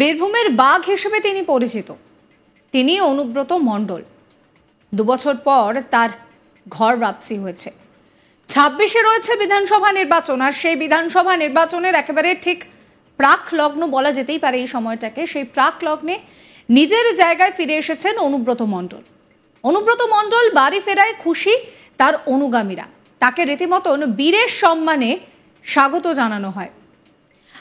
বীরভূমের বাঘ হিসেবে তিনি পরিচিত তিনি অনুব্রত মণ্ডল দুবছর পর তার ঘর রাপসি হয়েছে ছাব্বিশে রয়েছে বিধানসভা নির্বাচন আর সেই বিধানসভা নির্বাচনের একেবারে ঠিক প্রাক লগ্ন বলা যেতেই পারে এই সময়টাকে সেই প্রাক লগ্নে নিজের জায়গায় ফিরে এসেছেন অনুব্রত মণ্ডল অনুব্রত মণ্ডল বাড়ি ফেরায় খুশি তার অনুগামীরা তাকে রীতিমতন বীরের সম্মানে স্বাগত জানানো হয়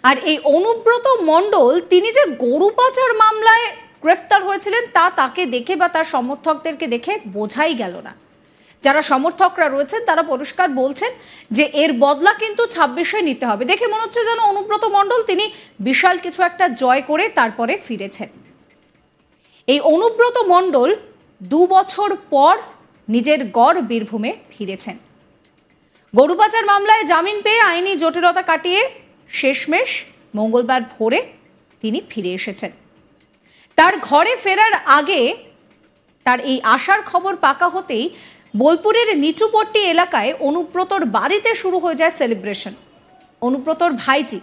আর এই অনুব্রত মণ্ডল তিনি যে গরু পাচার মামলায় গ্রেফতার হয়েছিলেন তা তাকে দেখে বা তার সমর্থকদেরকে দেখে বোঝাই গেল না যারা সমর্থকরা রয়েছেন তারা পরিষ্কার বলছেন যে এর বদলা কিন্তু ছাব্বিশে নিতে হবে দেখে মনে হচ্ছে যেন অনুব্রত মণ্ডল তিনি বিশাল কিছু একটা জয় করে তারপরে ফিরেছেন এই অনুব্রত মণ্ডল দু বছর পর নিজের গড় বীরভূমে ফিরেছেন গরু পাচার মামলায় জামিন পেয়ে আইনি জটিলতা কাটিয়ে শেষমেশ মঙ্গলবার ভোরে তিনি ফিরে এসেছেন তার ঘরে ফেরার আগে তার এই আশার খবর পাকা হতেই বোলপুরের নিচুপট্টি এলাকায় অনুব্রতর বাড়িতে শুরু হয়ে যায় সেলিব্রেশন অনুব্রতর ভাইজি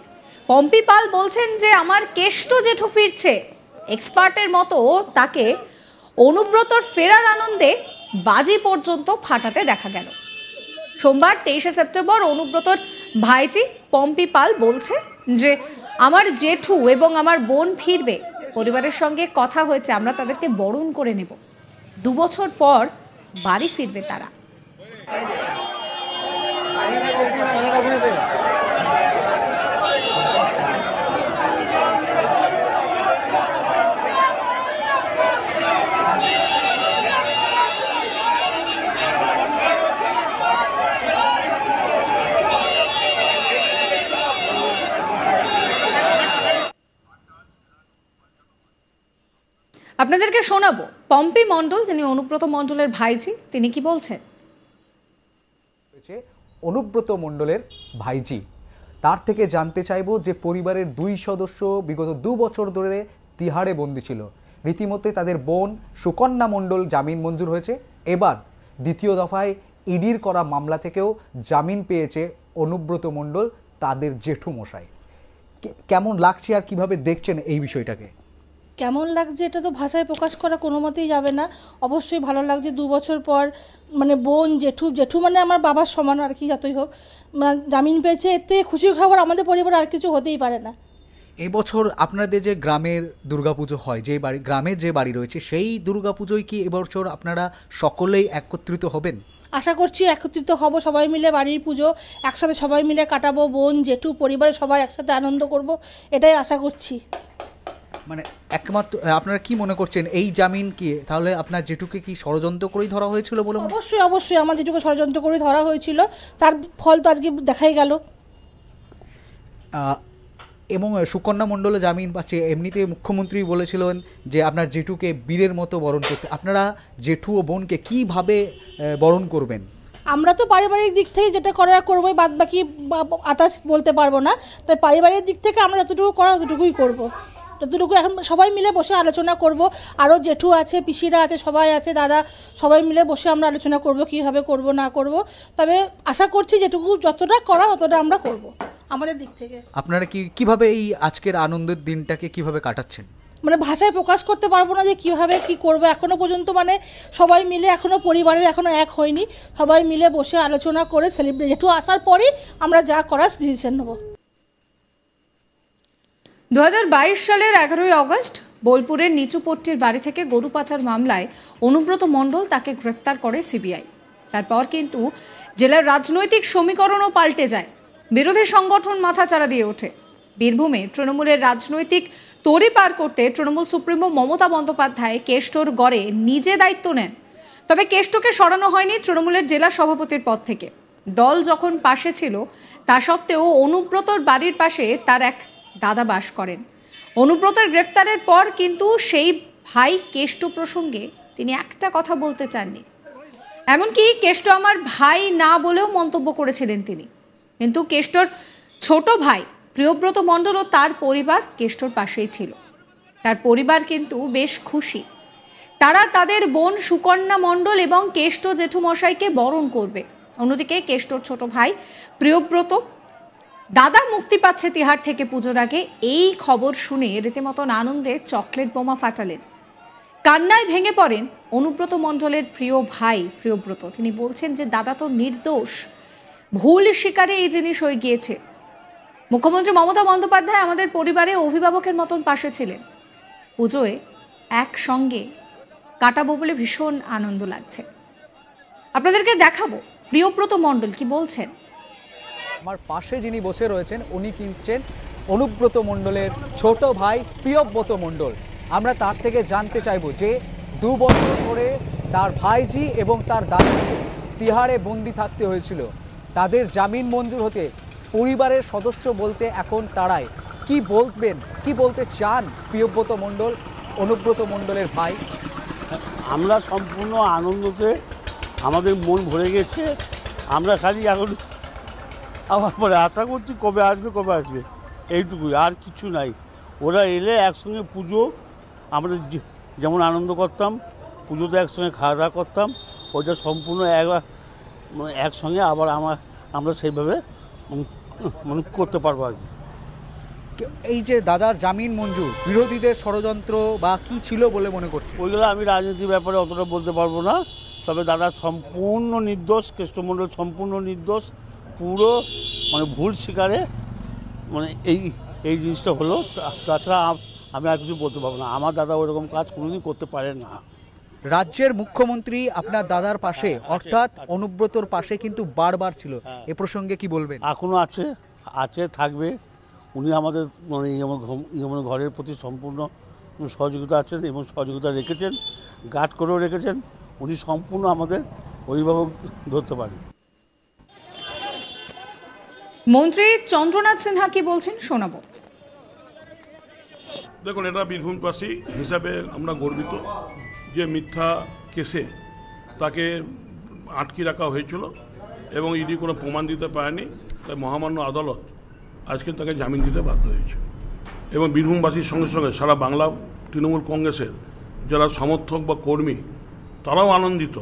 পম্পি পাল বলছেন যে আমার কেষ্ট জেঠু ফিরছে এক্সপার্টের মতো তাকে অনুব্রতর ফেরার আনন্দে বাজি পর্যন্ত ফাটাতে দেখা গেল সোমবার তেইশে সেপ্টেম্বর অনুব্রতর ভাইজি পম্পি পাল বলছে যে আমার জেঠু এবং আমার বোন ফিরবে পরিবারের সঙ্গে কথা হয়েছে আমরা তাদেরকে বরণ করে নেব দুবছর পর বাড়ি ফিরবে তারা আপনাদেরকে শোনাবো পম্পি মণ্ডল যিনি অনুব্রত মণ্ডলের ভাইজি তিনি কি বলছেন অনুব্রত মণ্ডলের ভাইজি তার থেকে জানতে চাইব যে পরিবারের দুই সদস্য বিগত দু বছর ধরে তিহারে বন্দি ছিল রীতিমতে তাদের বোন সুকন্যা মণ্ডল জামিন মঞ্জুর হয়েছে এবার দ্বিতীয় দফায় ইডির করা মামলা থেকেও জামিন পেয়েছে অনুব্রত মণ্ডল তাদের জেঠু মশাই কেমন লাগছে আর কিভাবে দেখছেন এই বিষয়টাকে কেমন লাগছে এটা তো ভাষায় প্রকাশ করা কোনো মতেই যাবে না অবশ্যই ভালো লাগছে দু বছর পর মানে বোন জেঠু জেঠু মানে আমার বাবার সমান আর কি যতই হোক মানে জামিন পেয়েছে এতে খুশি খবর আমাদের পরিবার আর কিছু হতেই পারে না এবছর আপনাদের যে গ্রামের দুর্গাপুজো হয় যে বাড়ি গ্রামের যে বাড়ি রয়েছে সেই দুর্গাপুজোয় কি এবছর আপনারা সকলেই একত্রিত হবেন আশা করছি একত্রিত হব সবাই মিলে বাড়ির পুজো একসাথে সবাই মিলে কাটাবো বোন জেঠু পরিবারের সবাই একসাথে আনন্দ করব এটাই আশা করছি মানে একমাত্র আপনারা কি মনে করছেন এই জামিন কি তাহলে আপনার জেঠুকে কি ষড়যন্ত্র করেই ধরা হয়েছিল বলে অবশ্যই অবশ্যই আমার জেঠুকে ষড়যন্ত্র করেই ধরা হয়েছিল তার ফল তো আজকে দেখাই গেল এবং সুকন্যা মণ্ডলে জামিন পাচ্ছে এমনিতে মুখ্যমন্ত্রী বলেছিলেন যে আপনার জেঠুকে বীরের মতো বরণ করতে আপনারা জেঠু ও বোনকে কিভাবে বরণ করবেন আমরা তো পারিবারিক দিক থেকে যেটা করার করবো বাদ বাকি আতাস বলতে পারবো না তাই পারিবারিক দিক থেকে আমরা যতটুকু করা ততটুকুই করবো যতটুকু এখন সবাই মিলে বসে আলোচনা করব আরও জেঠু আছে পিসিরা আছে সবাই আছে দাদা সবাই মিলে বসে আমরা আলোচনা করব কিভাবে করব না করব তবে আশা করছি যেটুকু যতটা করা ততটা আমরা করব আমাদের দিক থেকে আপনারা কি কিভাবে এই আজকের আনন্দের দিনটাকে কিভাবে কাটাচ্ছেন মানে ভাষায় প্রকাশ করতে পারবো না যে কিভাবে কি করব এখনো পর্যন্ত মানে সবাই মিলে এখনো পরিবারের এখনো এক হয়নি সবাই মিলে বসে আলোচনা করে সেলিব্রেট একটু আসার পরেই আমরা যা করার ডিসিশন নেবো দু সালের এগারোই অগস্ট বোলপুরের নিচুপট্টির বাড়ি থেকে গরু পাচার মামলায় অনুব্রত মণ্ডল তাকে গ্রেফতার করে সিবিআই তারপর কিন্তু জেলার রাজনৈতিক সমীকরণও পাল্টে যায় বিরোধী সংগঠন মাথাচাড়া দিয়ে ওঠে বীরভূমে তৃণমূলের রাজনৈতিক তরি পার করতে তৃণমূল সুপ্রিমো মমতা বন্দ্যোপাধ্যায় কেষ্টর গড়ে নিজে দায়িত্ব নেন তবে কেষ্টকে সরানো হয়নি তৃণমূলের জেলা সভাপতির পদ থেকে দল যখন পাশে ছিল তা সত্ত্বেও অনুব্রতর বাড়ির পাশে তার এক দাদা বাস করেন অনুব্রতের গ্রেফতারের পর কিন্তু সেই ভাই কেষ্ট প্রসঙ্গে তিনি একটা কথা বলতে চাননি এমনকি কেষ্ট আমার ভাই না বলেও মন্তব্য করেছিলেন তিনি কিন্তু কেষ্টর ছোট ভাই প্রিয়ব্রত মণ্ডল ও তার পরিবার কেষ্টর পাশেই ছিল তার পরিবার কিন্তু বেশ খুশি তারা তাদের বোন সুকন্যা মণ্ডল এবং কেষ্ট জেঠুমশাইকে বরণ করবে অন্যদিকে কেষ্টর ছোট ভাই প্রিয়ব্রত দাদা মুক্তি পাচ্ছে তিহার থেকে পুজোর আগে এই খবর শুনে রীতিমতন আনন্দে চকলেট বোমা ফাটালেন কান্নায় ভেঙে পড়েন অনুব্রত মণ্ডলের প্রিয় ভাই প্রিয়ব্রত তিনি বলছেন যে দাদা তো নির্দোষ ভুল শিকারে এই জিনিস হয়ে গিয়েছে মুখ্যমন্ত্রী মমতা বন্দ্যোপাধ্যায় আমাদের পরিবারে অভিভাবকের মতন পাশে ছিলেন পুজোয় একসঙ্গে কাটাবো বলে ভীষণ আনন্দ লাগছে আপনাদেরকে দেখাবো প্রিয়ব্রত মণ্ডল কি বলছেন আমার পাশে যিনি বসে রয়েছেন উনি কিনছেন অনুব্রত মণ্ডলের ছোট ভাই প্রিয়ব্রত মণ্ডল আমরা তার থেকে জানতে চাইব যে দু বছর ধরে তার ভাইজি এবং তার দাদাকে তিহারে বন্দি থাকতে হয়েছিল তাদের জামিন মঞ্জুর হতে পরিবারের সদস্য বলতে এখন তারাই কি বলবেন কি বলতে চান প্রিয়ব্রত মণ্ডল অনুব্রত মণ্ডলের ভাই আমরা সম্পূর্ণ আনন্দতে আমাদের মন ভরে গেছে আমরা খালি এখন আবার পরে আশা করছি কবে আসবে কবে আসবে এইটুকুই আর কিছু নাই ওরা এলে একসঙ্গে পুজো আমরা যেমন আনন্দ করতাম পুজোতে একসঙ্গে খাওয়া দাওয়া করতাম ওটা সম্পূর্ণ এক মানে একসঙ্গে আবার আমার আমরা সেইভাবে মানে করতে পারবো আর কি এই যে দাদার জামিন মঞ্জুর বিরোধীদের ষড়যন্ত্র বা কি ছিল বলে মনে করছি ওইগুলো আমি রাজনীতির ব্যাপারে অতটা বলতে পারবো না তবে দাদা সম্পূর্ণ নির্দোষ কৃষ্ণমণ্ডল সম্পূর্ণ নির্দোষ পুরো মানে ভুল শিকারে মানে এই এই জিনিসটা হলো তাছাড়া আমি আর কিছু বলতে পারবো না আমার দাদা ওরকম কাজ কোনোদিন করতে পারে না রাজ্যের মুখ্যমন্ত্রী আপনার দাদার পাশে হ্যাঁ, অর্থাৎ অনুব্রতর পাশে কিন্তু বারবার ছিল হ্যাঁ। এ প্রসঙ্গে কি বলবেন এখনও আছে আছে থাকবে উনি আমাদের মানে আমার ঘরের প্রতি সম্পূর্ণ সহযোগিতা আছেন এবং সহযোগিতা রেখেছেন গার্ড করেও রেখেছেন উনি সম্পূর্ণ আমাদের অভিভাবক ধরতে পারেন মন্ত্রী চন্দ্রনাথ সিনহা কি বলছেন শোনাব দেখুন এটা বীরভূমবাসী হিসাবে আমরা গর্বিত যে মিথ্যা কেসে তাকে আটকে রাখা হয়েছিল এবং ইডি কোনো প্রমাণ দিতে পারেনি তাই মহামান্য আদালত আজকে তাকে জামিন দিতে বাধ্য হয়েছে এবং বীরভূমবাসীর সঙ্গে সঙ্গে সারা বাংলা তৃণমূল কংগ্রেসের যারা সমর্থক বা কর্মী তারাও আনন্দিত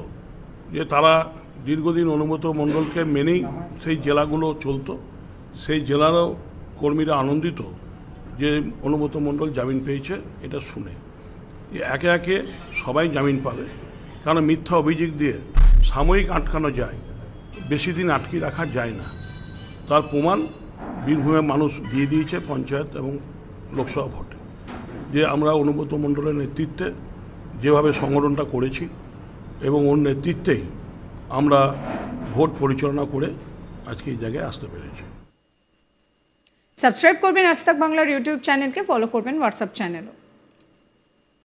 যে তারা দীর্ঘদিন অনুমত মণ্ডলকে মেনেই সেই জেলাগুলো চলতো সেই জেলারও কর্মীরা আনন্দিত যে অনুমত মণ্ডল জামিন পেয়েছে এটা শুনে একে একে সবাই জামিন পাবে কারণ মিথ্যা অভিযোগ দিয়ে সাময়িক আটকানো যায় বেশি দিন আটকে রাখা যায় না তার প্রমাণ বীরভূমের মানুষ দিয়ে দিয়েছে পঞ্চায়েত এবং লোকসভা ভোটে যে আমরা অনুব্রত মণ্ডলের নেতৃত্বে যেভাবে সংগঠনটা করেছি এবং ওর নেতৃত্বেই আমরা ভোট পরিচালনা করে আজকে এই জায়গায় আসতে পেরেছি সাবস্ক্রাইব করবেন আজ তাক বাংলার ইউটিউব চ্যানেলকে ফলো করবেন হোয়াটসঅ্যাপ চ্যানেলও